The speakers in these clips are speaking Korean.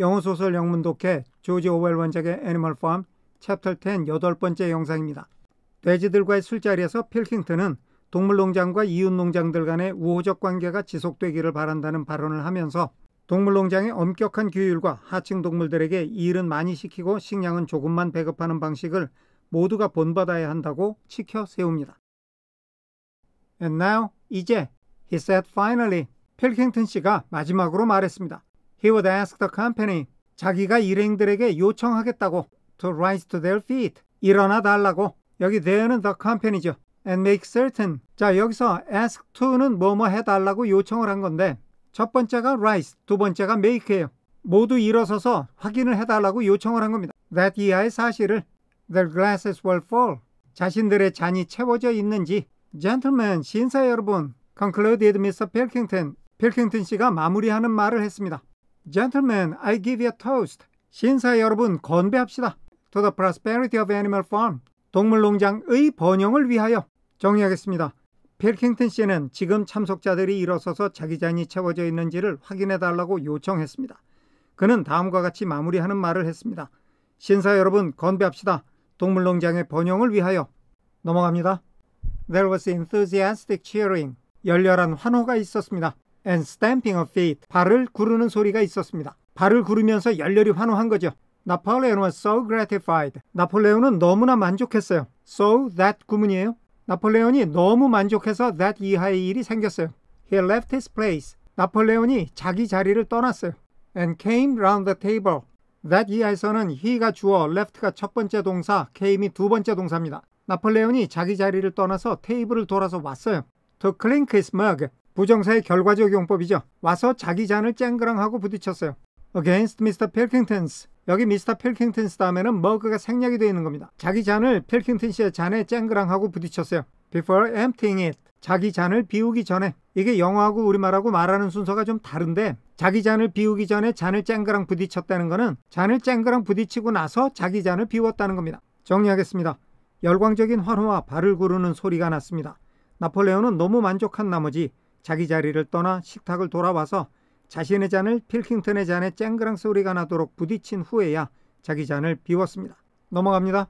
영어소설 영문독해 조지 오웰 원작의 애니멀 팜 챕터 10 여덟 번째 영상입니다. 돼지들과의 술자리에서 필킹턴은 동물농장과 이웃농장들 간의 우호적 관계가 지속되기를 바란다는 발언을 하면서 동물농장의 엄격한 규율과 하층 동물들에게 일은 많이 시키고 식량은 조금만 배급하는 방식을 모두가 본받아야 한다고 치켜 세웁니다. And now, 이제, he said finally, 필킹턴 씨가 마지막으로 말했습니다. He would ask the company 자기가 일행들에게 요청하겠다고 to rise to their feet 일어나 달라고 여기 there는 the company죠. and make certain 자 여기서 ask to는 뭐뭐 해달라고 요청을 한 건데 첫 번째가 rise 두 번째가 make예요. 모두 일어서서 확인을 해달라고 요청을 한 겁니다. that 이하의 사실을 their glasses will fall 자신들의 잔이 채워져 있는지 gentlemen 신사 여러분 concluded Mr. Pilkington 필킹튼 씨가 마무리하는 말을 했습니다. Gentlemen, I give you a toast. 신사 여러분, 건배합시다. To the prosperity of animal farm. 동물농장의 번영을 위하여 정리하겠습니다. 필킹튼 씨는 지금 참석자들이 일어서서 자기 잔이 채워져 있는지를 확인해 달라고 요청했습니다. 그는 다음과 같이 마무리하는 말을 했습니다. 신사 여러분, 건배합시다. 동물농장의 번영을 위하여 넘어갑니다. There was enthusiastic cheering. 열렬한 환호가 있었습니다. and stamping of feet. 발을 구르는 소리가 있었습니다. 발을 구르면서 열렬히 환호한 거죠. Napoleon was so gratified. 나폴레온은 너무나 만족했어요. So that 구문이에요. 나폴레온이 너무 만족해서 that 이하의 일이 생겼어요. He left his place. 나폴레온이 자기 자리를 떠났어요. And came round the table. That 이하에서는 he가 주어, left가 첫 번째 동사, came이 두 번째 동사입니다. 나폴레온이 자기 자리를 떠나서 테이블을 돌아서 왔어요. To clink his mug. 부정사의 결과적 용법이죠. 와서 자기 잔을 쨍그랑하고 부딪혔어요. Against Mr. Pilkingtons. 여기 미스터 필킹튼스 다음에는 머그가 생략이 되어 있는 겁니다. 자기 잔을 필킹튼 씨의 잔에 쨍그랑하고 부딪혔어요. Before emptying it. 자기 잔을 비우기 전에 이게 영어하고 우리말하고 말하는 순서가 좀 다른데 자기 잔을 비우기 전에 잔을 쨍그랑 부딪혔다는 거는 잔을 쨍그랑 부딪히고 나서 자기 잔을 비웠다는 겁니다. 정리하겠습니다. 열광적인 환호와 발을 구르는 소리가 났습니다. 나폴레오는 너무 만족한 나머지 자기 자리를 떠나 식탁을 돌아와서 자신의 잔을 필킹턴의 잔에 쨍그랑 소리가 나도록 부딪힌 후에야 자기 잔을 비웠습니다. 넘어갑니다.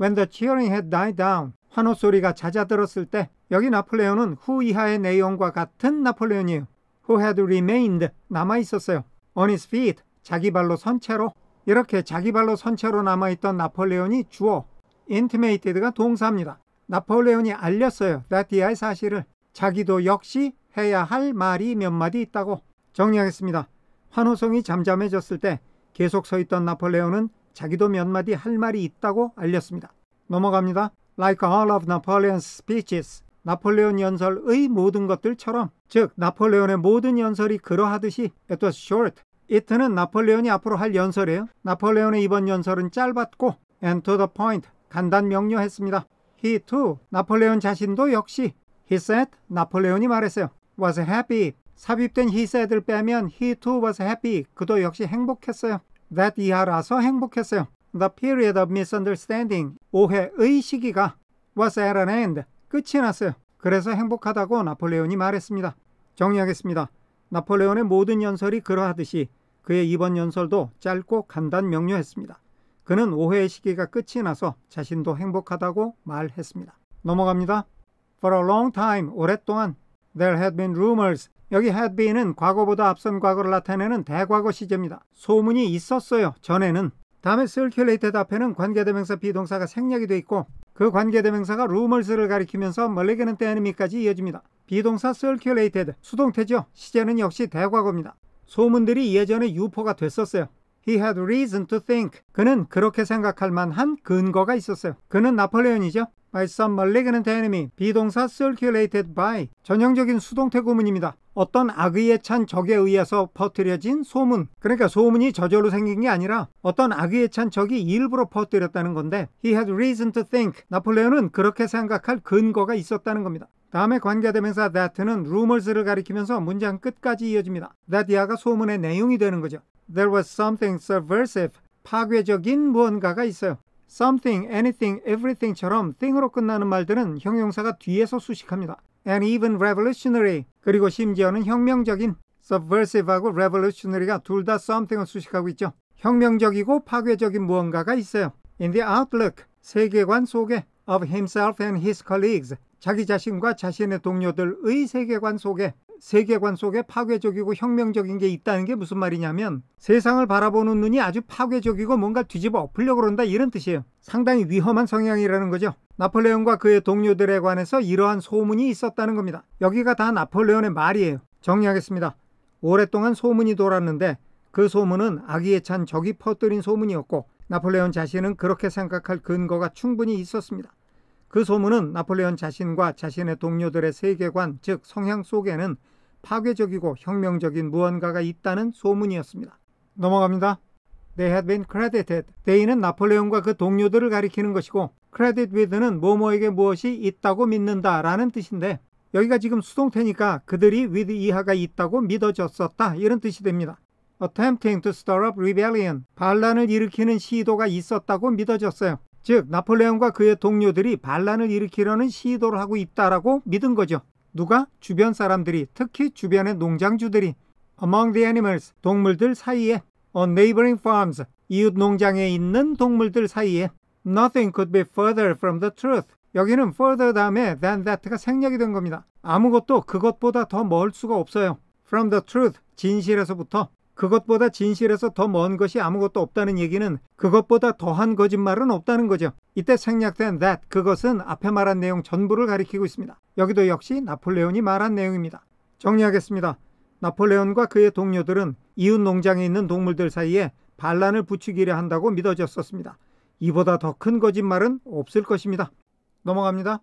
When the cheering had died down, 환호 소리가 잦아들었을 때 여기 나폴레온은 후 이하의 내용과 같은 나폴레온이에요. Who had remained 남아 있었어요. On his feet 자기 발로 선 채로 이렇게 자기 발로 선 채로 남아 있던 나폴레온이 주어 intimated가 동사입니다. 나폴레온이 알렸어요. 라디아의 사실을 자기도 역시 해야 할 말이 몇 마디 있다고 정리하겠습니다. 환호성이 잠잠해졌을 때 계속 서 있던 나폴레옹은 자기도 몇 마디 할 말이 있다고 알렸습니다. 넘어갑니다. Like all of Napoleon's speeches, 나폴레온 연설의 모든 것들처럼, 즉 나폴레온의 모든 연설이 그러하듯이 it was short. it는 나폴레온이 앞으로 할 연설이에요. 나폴레온의 이번 연설은 짧았고 and to the point, 간단 명료했습니다. he too, 나폴레온 자신도 역시 He said, 나폴레온이 말했어요. was happy. 삽입된 he said를 빼면 he too was happy. 그도 역시 행복했어요. that 이하라서 행복했어요. The period of misunderstanding, 오해의 시기가 was at an end, 끝이 났어요. 그래서 행복하다고 나폴레온이 말했습니다. 정리하겠습니다. 나폴레온의 모든 연설이 그러하듯이 그의 이번 연설도 짧고 간단 명료했습니다. 그는 오해의 시기가 끝이 나서 자신도 행복하다고 말했습니다. 넘어갑니다. For a long time, 오랫동안 There had been rumors. 여기 had been은 과거보다 앞선 과거를 나타내는 대과거 시제입니다. 소문이 있었어요. 전에는. 다음에 circulated 앞에는 관계대명사 비동사가 생략이 되어 있고 그 관계대명사가 rumors를 가리키면서 멀리게는 때아미까지 이어집니다. 비동사 circulated, 수동태죠. 시제는 역시 대과거입니다. 소문들이 예전에 유포가 됐었어요. He had reason to think. 그는 그렇게 생각할 만한 근거가 있었어요. 그는 나폴레온이죠. by some malignant enemy 비동사 circulated by 전형적인 수동태 고문입니다. 어떤 악의에 찬 적에 의해서 퍼뜨려진 소문 그러니까 소문이 저절로 생긴 게 아니라 어떤 악의에 찬 적이 일부러 퍼뜨렸다는 건데 he had reason to think 나폴레온은 그렇게 생각할 근거가 있었다는 겁니다. 다음에 관계대명사 that는 rumors를 가리키면서 문장 끝까지 이어집니다. that 야가 소문의 내용이 되는 거죠. There was something subversive 파괴적인 무언가가 있어요. something, anything, everything처럼 thing으로 끝나는 말들은 형용사가 뒤에서 수식합니다. and even revolutionary 그리고 심지어는 혁명적인 subversive하고 revolutionary가 둘 다 something을 수식하고 있죠. 혁명적이고 파괴적인 무언가가 있어요. in the outlook 세계관 속에 of himself and his colleagues 자기 자신과 자신의 동료들의 세계관 속에 세계관 속에 파괴적이고 혁명적인 게 있다는 게 무슨 말이냐면 세상을 바라보는 눈이 아주 파괴적이고 뭔가 뒤집어 엎으려고 그런다 이런 뜻이에요. 상당히 위험한 성향이라는 거죠. 나폴레옹과 그의 동료들에 관해서 이러한 소문이 있었다는 겁니다. 여기가 다 나폴레옹의 말이에요. 정리하겠습니다. 오랫동안 소문이 돌았는데 그 소문은 아기에찬 적이 퍼뜨린 소문이었고 나폴레옹 자신은 그렇게 생각할 근거가 충분히 있었습니다. 그 소문은 나폴레온 자신과 자신의 동료들의 세계관 즉 성향 속에는 파괴적이고 혁명적인 무언가가 있다는 소문이었습니다. 넘어갑니다. They had been credited. They는 나폴레옹과 그 동료들을 가리키는 것이고 credit with는 뭐뭐에게 무엇이 있다고 믿는다 라는 뜻인데 여기가 지금 수동태니까 그들이 with 이하가 있다고 믿어졌었다 이런 뜻이 됩니다. attempting to stir up rebellion 반란을 일으키는 시도가 있었다고 믿어졌어요. 즉 나폴레옹과 그의 동료들이 반란을 일으키려는 시도를 하고 있다라고 믿은 거죠. 누가? 주변 사람들이, 특히 주변의 농장주들이 among the animals, 동물들 사이에 on neighboring farms, 이웃 농장에 있는 동물들 사이에 nothing could be further from the truth. 여기는 further 다음에 than that가 생략이 된 겁니다. 아무것도 그것보다 더 멀 수가 없어요. from the truth, 진실에서부터 그것보다 진실에서 더 먼 것이 아무것도 없다는 얘기는 그것보다 더한 거짓말은 없다는 거죠. 이때 생략된 that, 그것은 앞에 말한 내용 전부를 가리키고 있습니다. 여기도 역시 나폴레온이 말한 내용입니다. 정리하겠습니다. 나폴레온과 그의 동료들은 이웃 농장에 있는 동물들 사이에 반란을 부추기려 한다고 믿어졌었습니다. 이보다 더 큰 거짓말은 없을 것입니다. 넘어갑니다.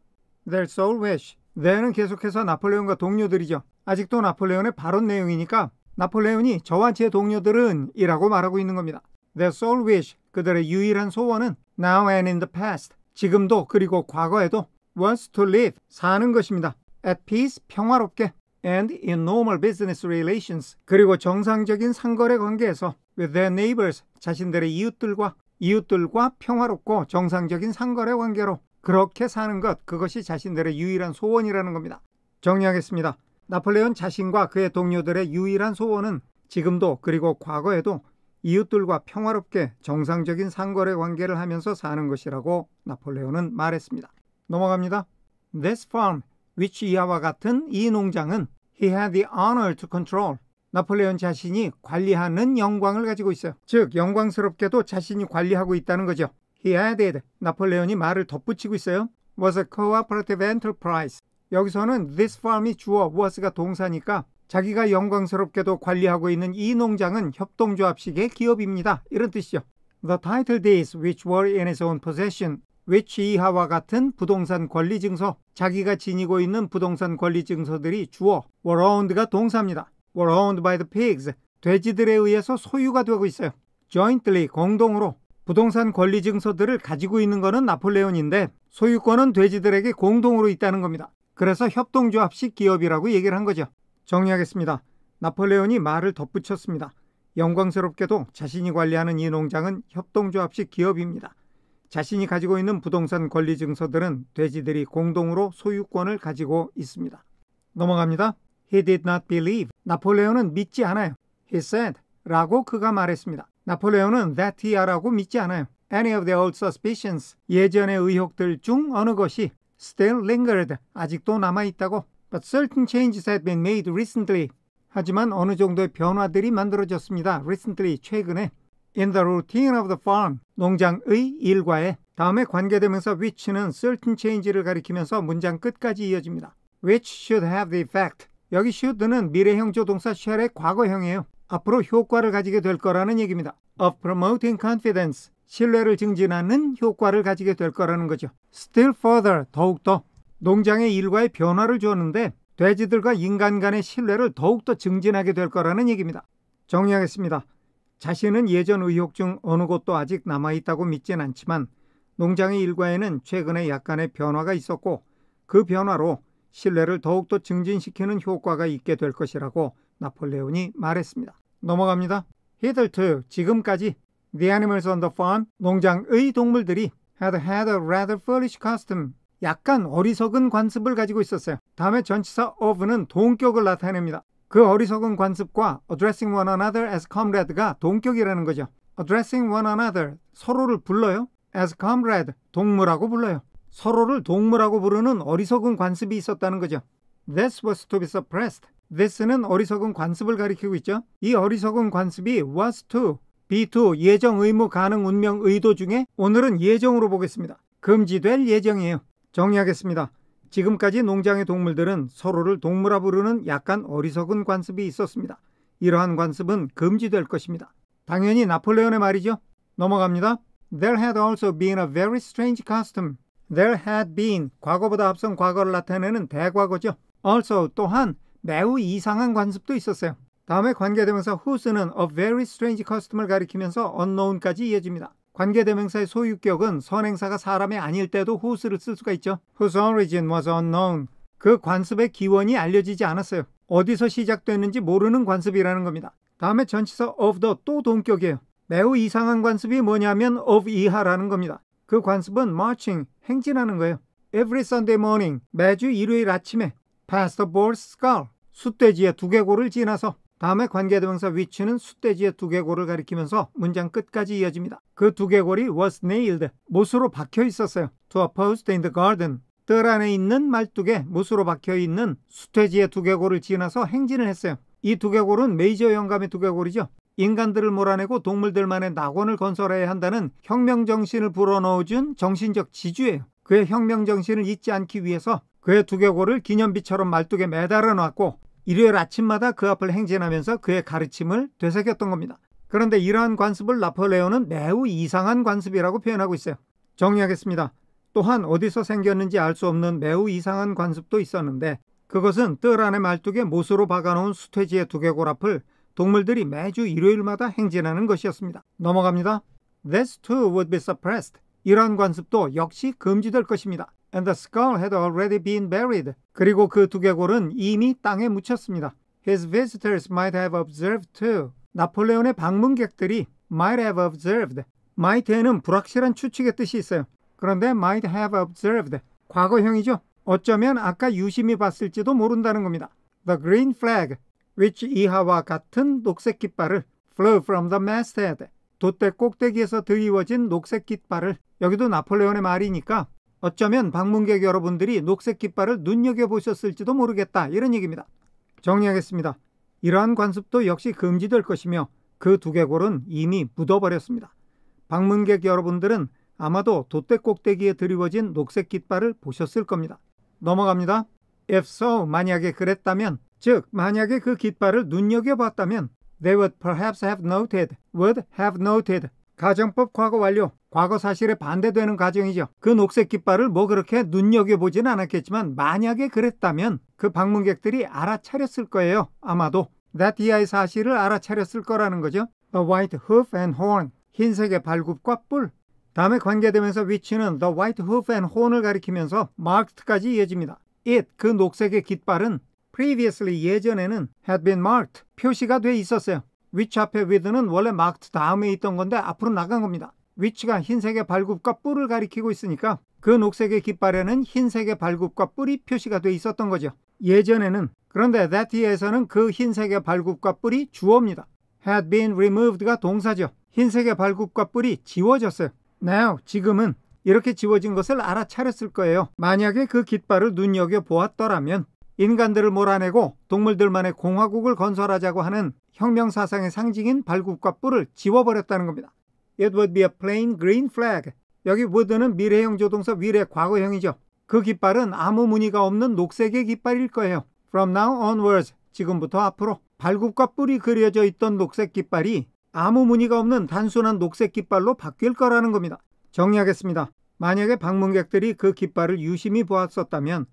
There's always. there는 계속해서 나폴레온과 동료들이죠. 아직도 나폴레온의 발언 내용이니까 나폴레온이 저와 제 동료들은 이라고 말하고 있는 겁니다. Their sole wish, 그들의 유일한 소원은 now and in the past, 지금도 그리고 과거에도 w a s to live, 사는 것입니다. at peace, 평화롭게 and in normal business relations, 그리고 정상적인 상거래 관계에서 with their neighbors, 자신들의 이웃들과 이웃들과 평화롭고 정상적인 상거래 관계로 그렇게 사는 것, 그것이 자신들의 유일한 소원이라는 겁니다. 정리하겠습니다. 나폴레온 자신과 그의 동료들의 유일한 소원은 지금도 그리고 과거에도 이웃들과 평화롭게 정상적인 상거래 관계를 하면서 사는 것이라고 나폴레온은 말했습니다. 넘어갑니다. This farm, which 이하와 같은 이 농장은 he had the honor to control. 나폴레온 자신이 관리하는 영광을 가지고 있어요. 즉, 영광스럽게도 자신이 관리하고 있다는 거죠. He added, 나폴레온이 말을 덧붙이고 있어요. was a cooperative enterprise. 여기서는 this farm이 주어 was가 동사니까 자기가 영광스럽게도 관리하고 있는 이 농장은 협동조합식의 기업입니다. 이런 뜻이죠. The title deeds which were in his own possession, which 이하와 같은 부동산 권리 증서, 자기가 지니고 있는 부동산 권리 증서들이 주어 were owned가 동사입니다. were owned by the pigs, 돼지들에 의해서 소유가 되고 있어요. jointly 공동으로 부동산 권리 증서들을 가지고 있는 것은 나폴레온인데 소유권은 돼지들에게 공동으로 있다는 겁니다. 그래서 협동조합식 기업이라고 얘기를 한 거죠. 정리하겠습니다. 나폴레온이 말을 덧붙였습니다. 영광스럽게도 자신이 관리하는 이 농장은 협동조합식 기업입니다. 자신이 가지고 있는 부동산 권리 증서들은 돼지들이 공동으로 소유권을 가지고 있습니다. 넘어갑니다. He did not believe. 나폴레온은 믿지 않아요. He said. 라고 그가 말했습니다. 나폴레온은 that he are라고 믿지 않아요. Any of the old suspicions. 예전의 의혹들 중 어느 것이 still lingered 아직도 남아 있다고 but certain changes had been made recently 하지만 어느 정도의 변화들이 만들어졌습니다. recently 최근에 in the routine of the farm 농장의 일과에 다음에 관계되면서 which는 certain change를 가리키면서 문장 끝까지 이어집니다. which should have the effect 여기 should는 미래형 조동사 shall의 과거형이에요. 앞으로 효과를 가지게 될 거라는 얘기입니다. of promoting confidence 신뢰를 증진하는 효과를 가지게 될 거라는 거죠. Still further, 더욱더 농장의 일과에 변화를 주었는데 돼지들과 인간 간의 신뢰를 더욱더 증진하게 될 거라는 얘기입니다. 정리하겠습니다. 자신은 예전 의혹 중 어느 곳도 아직 남아있다고 믿진 않지만 농장의 일과에는 최근에 약간의 변화가 있었고 그 변화로 신뢰를 더욱더 증진시키는 효과가 있게 될 것이라고 나폴레온이 말했습니다. 넘어갑니다. 히들트 지금까지 The animals on the farm, 농장의 동물들이 had had a rather foolish custom. 약간 어리석은 관습을 가지고 있었어요. 다음에 전치사 of는 동격을 나타냅니다. 그 어리석은 관습과 addressing one another as comrade가 동격이라는 거죠. addressing one another, 서로를 불러요. as comrade, 동물하고 불러요. 서로를 동물하고 부르는 어리석은 관습이 있었다는 거죠. This was to be suppressed. This는 어리석은 관습을 가리키고 있죠. 이 어리석은 관습이 was to, B2 예정 의무 가능 운명 의도 중에 오늘은 예정으로 보겠습니다. 금지될 예정이에요. 정리하겠습니다. 지금까지 농장의 동물들은 서로를 동물아 부르는 약간 어리석은 관습이 있었습니다. 이러한 관습은 금지될 것입니다. 당연히 나폴레온의 말이죠. 넘어갑니다. There had also been a very strange custom. There had been 과거보다 앞선 과거를 나타내는 대과거죠. Also 또한 매우 이상한 관습도 있었어요. 다음에 관계대명사 who's,는 a very strange customer 가리키면서 unknown까지 이어집니다. 관계대명사의 소유격은 선행사가 사람이 아닐 때도 who's를 쓸 수가 있죠. whose origin was unknown. 그 관습의 기원이 알려지지 않았어요. 어디서 시작됐는지 모르는 관습이라는 겁니다. 다음에 전치사 of the 또 동격이에요. 매우 이상한 관습이 뭐냐면 of 이하라는 겁니다. 그 관습은 marching, 행진하는 거예요. Every Sunday morning, 매주 일요일 아침에 past the b o a r s skull, 숫돼지의 두개골을 지나서 다음에 관계대명사 위치는 숫돼지의 두개골을 가리키면서 문장 끝까지 이어집니다. 그 두개골이 was nailed, 못으로 박혀 있었어요. To a post in the garden. 뜰 안에 있는 말뚝에 못으로 박혀 있는 숫돼지의 두개골을 지나서 행진을 했어요. 이 두개골은 메이저 영감의 두개골이죠. 인간들을 몰아내고 동물들만의 낙원을 건설해야 한다는 혁명정신을 불어넣어준 정신적 지주예요. 그의 혁명정신을 잊지 않기 위해서 그의 두개골을 기념비처럼 말뚝에 매달아 놨고 일요일 아침마다 그 앞을 행진하면서 그의 가르침을 되새겼던 겁니다. 그런데 이러한 관습을 나폴레오는 매우 이상한 관습이라고 표현하고 있어요. 정리하겠습니다. 또한 어디서 생겼는지 알 수 없는 매우 이상한 관습도 있었는데 그것은 뜰 안의 말뚝에 못으로 박아놓은 수퇴지의 두개골 앞을 동물들이 매주 일요일마다 행진하는 것이었습니다. 넘어갑니다. This too would be suppressed. 이러한 관습도 역시 금지될 것입니다. and the skull had already been buried. 그리고 그 두개골은 이미 땅에 묻혔습니다. His visitors might have observed too. 나폴레온의 방문객들이 might have observed. might에는 불확실한 추측의 뜻이 있어요. 그런데 might have observed. 과거형이죠. 어쩌면 아까 유심히 봤을지도 모른다는 겁니다. The green flag, which 이하와 같은 녹색 깃발을 flew from the masthead. 돛대 꼭대기에서 들이워진 녹색 깃발을 여기도 나폴레온의 말이니까 어쩌면 방문객 여러분들이 녹색 깃발을 눈여겨보셨을지도 모르겠다 이런 얘기입니다. 정리하겠습니다. 이러한 관습도 역시 금지될 것이며 그 두개골은 이미 묻어버렸습니다. 방문객 여러분들은 아마도 돛대 꼭대기에 드리워진 녹색 깃발을 보셨을 겁니다. 넘어갑니다. If so, 만약에 그랬다면, 즉 만약에 그 깃발을 눈여겨봤다면, they would perhaps have noted, would have noted 가정법 과거 완료. 과거 사실에 반대되는 가정이죠. 그 녹색 깃발을 뭐 그렇게 눈여겨보진 않았겠지만 만약에 그랬다면 그 방문객들이 알아차렸을 거예요. 아마도. 나티아의 사실을 알아차렸을 거라는 거죠. The White Hoof and Horn. 흰색의 발굽과 뿔. 다음에 관계되면서 위치는 The White Hoof and Horn을 가리키면서 marked까지 이어집니다. It, 그 녹색의 깃발은 previously 예전에는 had been marked 표시가 돼 있었어요. 위치 앞에 위드는 원래 마크트 다음에 있던 건데 앞으로 나간 겁니다. 위치가 흰색의 발굽과 뿔을 가리키고 있으니까 그 녹색의 깃발에는 흰색의 발굽과 뿔이 표시가 돼 있었던 거죠. 예전에는 그런데 that에서는 그 흰색의 발굽과 뿔이 주어입니다. had been removed가 동사죠. 흰색의 발굽과 뿔이 지워졌어요. now 지금은 이렇게 지워진 것을 알아차렸을 거예요. 만약에 그 깃발을 눈여겨 보았더라면 인간들을 몰아내고 동물들만의 공화국을 건설하자고 하는 혁명 사상의 상징인 발굽과 뿔을 지워버렸다는 겁니다. It would be a plain green flag. 여기 would는 미래형 조동사 will의 과거형이죠. 그 깃발은 아무 무늬가 없는 녹색의 깃발일 거예요. From now onwards, 지금부터 앞으로 발굽과 뿔이 그려져 있던 녹색 깃발이 아무 무늬가 없는 단순한 녹색 깃발로 바뀔 거라는 겁니다. 정리하겠습니다. 만약에 방문객들이 그 깃발을 유심히 보았었다면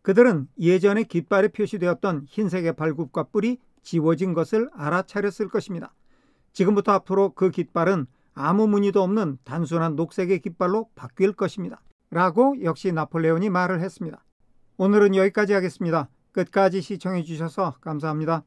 그들은 예전에 깃발에 표시되었던 흰색의 발굽과 뿔이 지워진 것을 알아차렸을 것입니다. 지금부터 앞으로 그 깃발은 아무 무늬도 없는 단순한 녹색의 깃발로 바뀔 것입니다. 라고 역시 나폴레온이 말을 했습니다. 오늘은 여기까지 하겠습니다. 끝까지 시청해 주셔서 감사합니다.